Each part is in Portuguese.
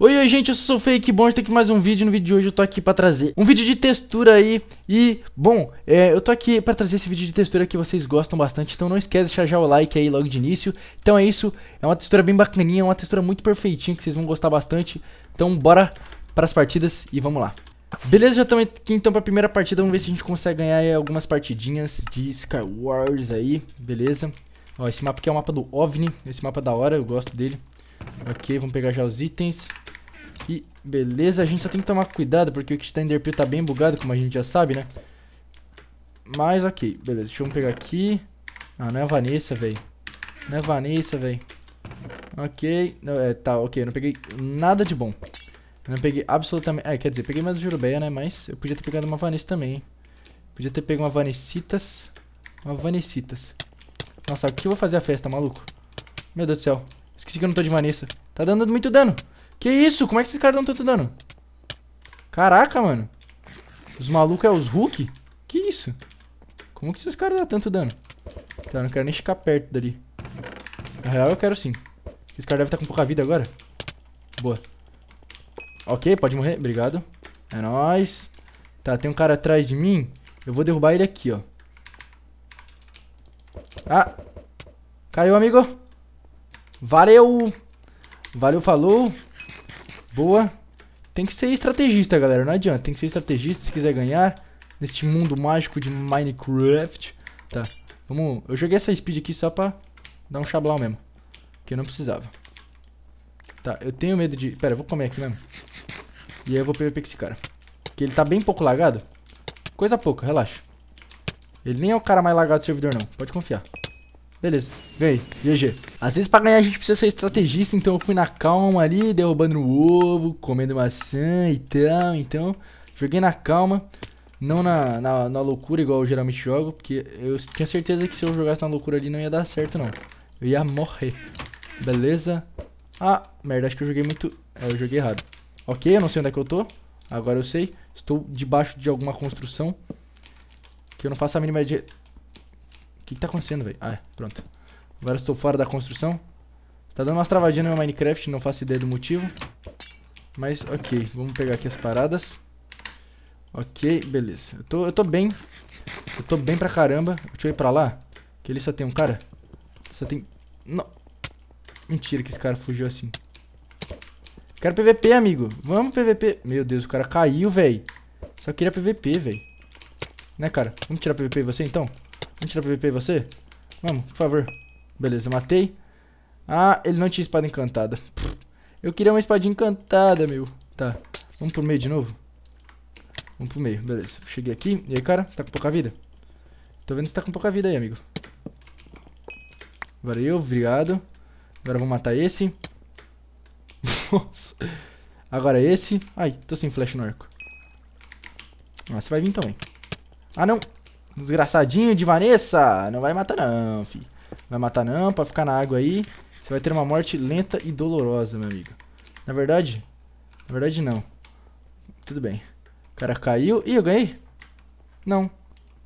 Oi, oi gente, eu sou o Fake, bom estar tá aqui mais um vídeo, no vídeo de hoje eu tô aqui pra trazer um vídeo de textura aí E, bom, é, eu tô aqui pra trazer esse vídeo de textura que vocês gostam bastante Então não esquece de deixar já o like aí logo de início Então é isso, é uma textura bem bacaninha, é uma textura muito perfeitinha que vocês vão gostar bastante Então bora pras partidas e vamos lá Beleza, já estamos aqui então pra primeira partida, vamos ver se a gente consegue ganhar algumas partidinhas de Skywars aí, beleza Ó, esse mapa aqui é o mapa do OVNI, esse mapa é da hora, eu gosto dele Ok, vamos pegar já os itens e beleza, a gente só tem que tomar cuidado, porque o kit da Enderpeel tá bem bugado, como a gente já sabe, né? Mas ok, beleza, deixa eu pegar aqui. Ah, não é a Vanessa, velho. Não é a Vanessa, velho. Ok, não, é, tá, ok, eu não peguei nada de bom. Eu não peguei absolutamente... Ah, quer dizer, peguei mais o Jurubeia, né? Mas eu podia ter pegado uma Vanessa também, hein? Podia ter pego uma Vanessitas. Uma Vanessitas. Nossa, o que eu vou fazer a festa, maluco? Meu Deus do céu. Esqueci que eu não tô de Vanessa. Tá dando muito dano. Que isso? Como é que esses caras dão tanto dano? Caraca, mano. Os malucos é os Hulk? Que isso? Como que esses caras dão tá tanto dano? Tá, não quero nem ficar perto dali. Na real, eu quero sim. Esse cara deve estar tá com pouca vida agora. Boa. Ok, pode morrer. Obrigado. É nóis. Tá, tem um cara atrás de mim. Eu vou derrubar ele aqui, ó. Ah! Caiu, amigo. Valeu! Valeu, falou boa. Tem que ser estrategista, galera. Não adianta. Tem que ser estrategista se quiser ganhar neste mundo mágico de Minecraft. Tá. Vamos... Eu joguei essa speed aqui só pra dar um chablau mesmo. Que eu não precisava. Tá, eu tenho medo de... Pera, eu vou comer aqui mesmo. E aí eu vou PVP com esse cara. Que ele tá bem pouco lagado. Coisa pouca, relaxa. Ele nem é o cara mais lagado do servidor, não. Pode confiar. Beleza, ganhei, GG. Às vezes pra ganhar a gente precisa ser estrategista, então eu fui na calma ali, derrubando o ovo, comendo maçã e tal, então joguei na calma, não na, na, na, loucura igual eu geralmente jogo, porque eu tinha certeza que se eu jogasse na loucura ali não ia dar certo não, eu ia morrer. Beleza? Ah, merda, acho que eu joguei muito... É, eu joguei errado. Ok, eu não sei onde é que eu tô, agora eu sei, estou debaixo de alguma construção, que eu não faço a mínima ideia que, que tá acontecendo, velho? Ah, é, pronto. Agora estou fora da construção. Tá dando umas travadinhas no meu Minecraft, não faço ideia do motivo. Mas, ok, vamos pegar aqui as paradas. Ok, beleza. Eu tô, eu tô bem. Eu tô bem pra caramba. Deixa eu ir pra lá. Que ele só tem um cara. Só tem... Não. Mentira que esse cara fugiu assim. Quero PVP, amigo. Vamos PVP. Meu Deus, o cara caiu, velho. Só queria PVP, velho. Né, cara? Vamos tirar PVP você, então? Vamos tirar PVP você? Vamos, por favor. Beleza, matei. Ah, ele não tinha espada encantada. Eu queria uma espada encantada, meu. Tá, vamos pro meio de novo? Vamos pro meio, beleza. Cheguei aqui. E aí, cara? tá com pouca vida? Tô vendo que você tá com pouca vida aí, amigo. Valeu, obrigado. Agora vamos matar esse. Nossa. Agora esse. Ai, tô sem flash no arco. Ah, você vai vir também. Então, ah, não. Desgraçadinho de Vanessa. Não vai matar não, fi. Vai matar não, pra ficar na água aí. Você vai ter uma morte lenta e dolorosa, meu amigo. Na verdade... Na verdade, não. Tudo bem. O cara caiu. Ih, eu ganhei? Não.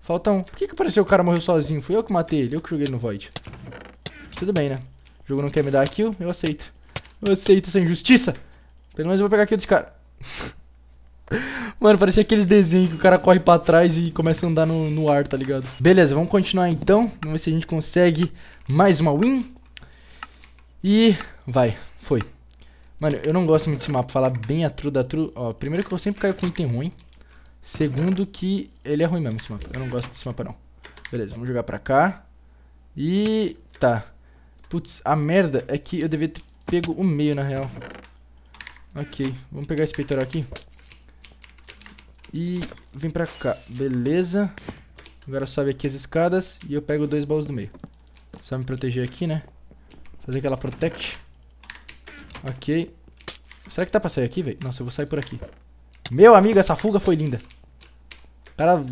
Falta um. Por que que apareceu o cara morreu sozinho? Fui eu que matei ele. Eu que joguei no Void. Tudo bem, né? O jogo não quer me dar kill. Eu aceito. Eu aceito essa injustiça. Pelo menos eu vou pegar kill desse cara. Mano, parecia aqueles desenhos que o cara corre pra trás e começa a andar no, no ar, tá ligado? Beleza, vamos continuar então. Vamos ver se a gente consegue mais uma win. E vai, foi. Mano, eu não gosto muito desse mapa, falar bem a true da true. Ó, primeiro que eu sempre caio com item ruim. Segundo que ele é ruim mesmo esse mapa. Eu não gosto desse mapa não. Beleza, vamos jogar pra cá. E... tá. Putz, a merda é que eu devia ter pego o meio na real. Ok, vamos pegar esse peitoral aqui. E vem pra cá. Beleza. Agora sobe aqui as escadas e eu pego dois baús do meio. Só me proteger aqui, né? Fazer aquela protect. Ok. Será que tá pra sair aqui, velho? Nossa, eu vou sair por aqui. Meu amigo, essa fuga foi linda. O cara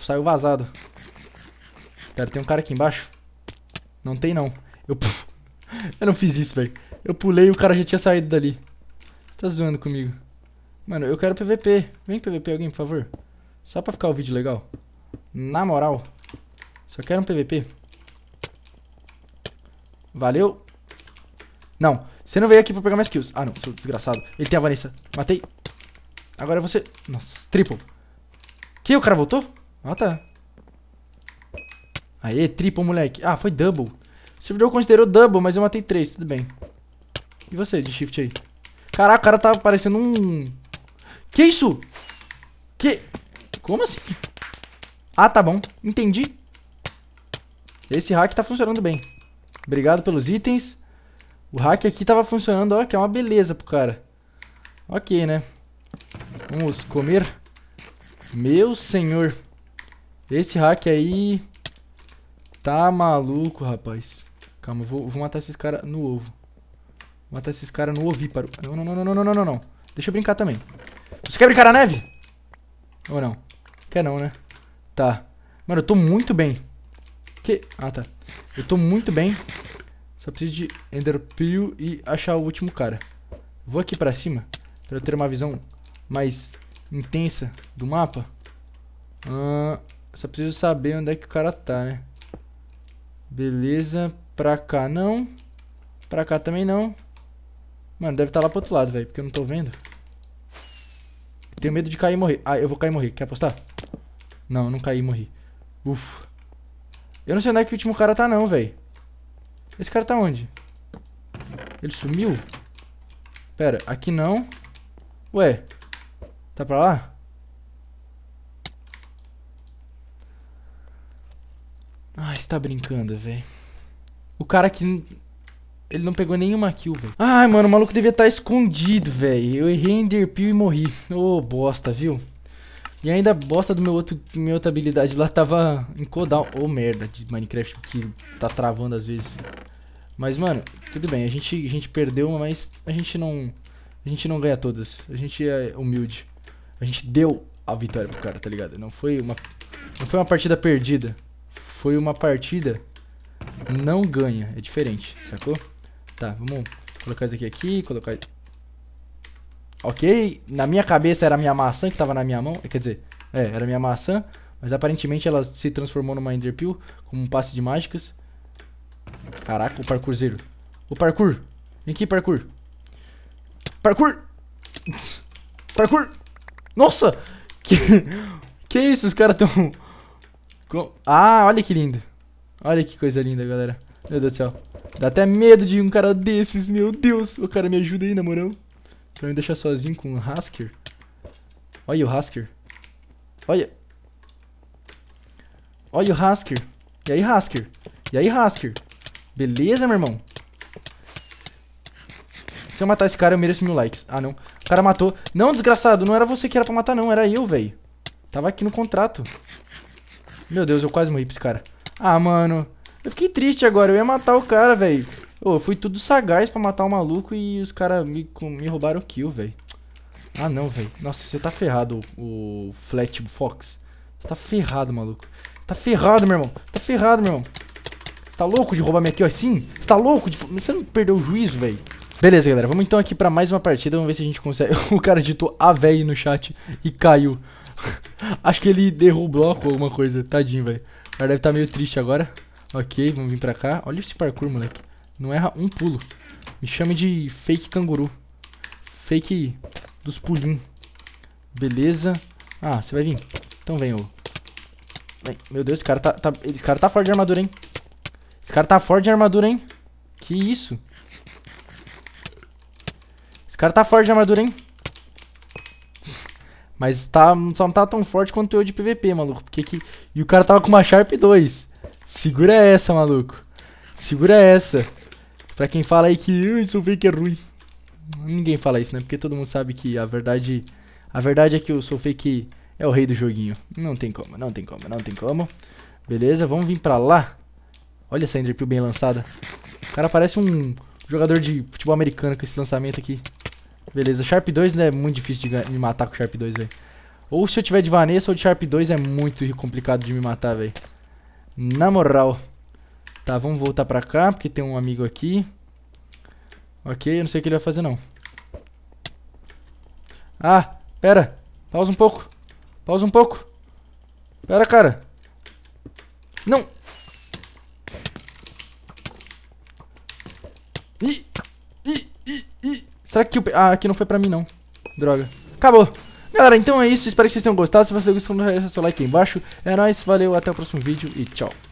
saiu vazado. Pera, tem um cara aqui embaixo. Não tem, não. Eu, eu não fiz isso, velho. Eu pulei e o cara já tinha saído dali. tá zoando comigo. Mano, eu quero PVP. Vem PVP alguém, por favor. Só pra ficar o vídeo legal. Na moral. Só quero um PVP. Valeu. Não, você não veio aqui pra pegar mais kills. Ah, não, seu desgraçado. Ele tem a Vanessa. Matei. Agora você... Nossa, triple. Que? O cara voltou? Ah, tá. Aê, triple, moleque. Ah, foi double. O servidor considerou double, mas eu matei três. Tudo bem. E você, de shift aí? Caraca, o cara tá parecendo um... Que isso? Que... Como assim? Ah, tá bom. Entendi. Esse hack tá funcionando bem. Obrigado pelos itens. O hack aqui tava funcionando, ó, que é uma beleza pro cara. Ok, né? Vamos comer. Meu senhor. Esse hack aí... Tá maluco, rapaz. Calma, vou, vou matar esses caras no ovo. Vou matar esses caras no ovíparo. Não, não, não, não, não, não, não, não. Deixa eu brincar também. Você quer brincar na neve? Ou não? Quer não, né? Tá. Mano, eu tô muito bem. Que... Ah, tá. Eu tô muito bem. Só preciso de Enderpeel e achar o último cara. Vou aqui pra cima, pra eu ter uma visão mais intensa do mapa. Ah, só preciso saber onde é que o cara tá, né? Beleza, pra cá não. Pra cá também não. Mano, deve estar tá lá pro outro lado, velho, porque eu não tô vendo. Tenho medo de cair e morrer. Ah, eu vou cair e morrer. Quer apostar? Não, não caí e morri. Ufa. Eu não sei onde é que o último cara tá não, velho. Esse cara tá onde? Ele sumiu? Pera, aqui não. Ué. Tá pra lá? Ai, você tá brincando, velho. O cara que ele não pegou nenhuma kill, velho. Ai, mano, o maluco devia estar tá escondido, velho. Eu errei Enderpeel e morri. Ô, oh, bosta, viu? E ainda bosta do meu outro, minha outra habilidade lá tava em cooldown. Ô, oh, merda de Minecraft que tá travando às vezes. Mas, mano, tudo bem. A gente, a gente perdeu, mas a gente não... A gente não ganha todas. A gente é humilde. A gente deu a vitória pro cara, tá ligado? Não foi uma, não foi uma partida perdida. Foi uma partida não ganha. É diferente, sacou? Tá, vamos colocar isso aqui, aqui, colocar... Ok, na minha cabeça era a minha maçã que tava na minha mão, quer dizer, é, era a minha maçã, mas aparentemente ela se transformou numa Enderpeel, como um passe de mágicas. Caraca, o parkourzeiro. O parkour! Vem aqui, parkour! Parkour! Parkour! Nossa! Que, que isso, os caras tão... Ah, olha que lindo! Olha que coisa linda, galera. Meu Deus do céu. Dá até medo de um cara desses, meu Deus. O cara me ajuda aí, na moral. Você vai me deixar sozinho com o Hasker? Olha o Hasker. Olha. Olha o Hasker. E aí, Hasker? E aí, Hasker? Beleza, meu irmão? Se eu matar esse cara, eu mereço mil likes. Ah, não. O cara matou. Não, desgraçado. Não era você que era pra matar, não. Era eu, velho. Tava aqui no contrato. Meu Deus, eu quase morri pra esse cara. Ah, mano. Eu fiquei triste agora, eu ia matar o cara, velho. Ô, eu fui tudo sagaz pra matar o maluco e os caras me, me roubaram o kill, velho. Ah, não, velho. Nossa, você tá ferrado, o, Flat Fox. Você tá ferrado, maluco. Tá ferrado, meu irmão. Tá ferrado, meu irmão. Você tá louco de roubar minha kill assim? Você tá louco de... Você não perdeu o juízo, velho. Beleza, galera. Vamos então aqui pra mais uma partida. Vamos ver se a gente consegue... o cara ditou a véi no chat e caiu. Acho que ele derrubou o bloco ou alguma coisa. Tadinho, velho. O cara deve estar tá meio triste agora. Ok, vamos vir pra cá. Olha esse parkour, moleque. Não erra um pulo. Me chame de fake canguru. Fake dos pulinhos. Beleza. Ah, você vai vir. Então vem, ô. Vem. Meu Deus, esse cara tá, tá, Esse cara tá forte de armadura, hein? Esse cara tá forte de armadura, hein? Que isso? Esse cara tá forte de armadura, hein? Mas tá, só não tá tão forte quanto eu de PVP, maluco. Porque que... E o cara tava com uma Sharp 2. Segura essa, maluco. Segura essa. Pra quem fala aí que isso fake é ruim. Ninguém fala isso, né? Porque todo mundo sabe que a verdade. A verdade é que o fake é o rei do joguinho. Não tem como, não tem como, não tem como. Beleza, vamos vir pra lá. Olha essa Enderpeel bem lançada. O cara parece um jogador de futebol americano com esse lançamento aqui. Beleza, Sharp 2 não né? é muito difícil de, me matar com Sharp 2, velho. Ou se eu tiver de Vanessa ou de Sharp 2 é muito complicado de me matar, velho. Na moral. Tá, vamos voltar pra cá, porque tem um amigo aqui. Ok, eu não sei o que ele vai fazer, não. Ah, pera. Pausa um pouco. Pausa um pouco. Pera, cara. Não. Ih, ih, ih, ih. Será que o... Ah, aqui não foi pra mim, não. Droga. Acabou. Galera, então é isso. Espero que vocês tenham gostado. Se você gostou, não deixa seu like aí embaixo. É nóis, valeu, até o próximo vídeo e tchau.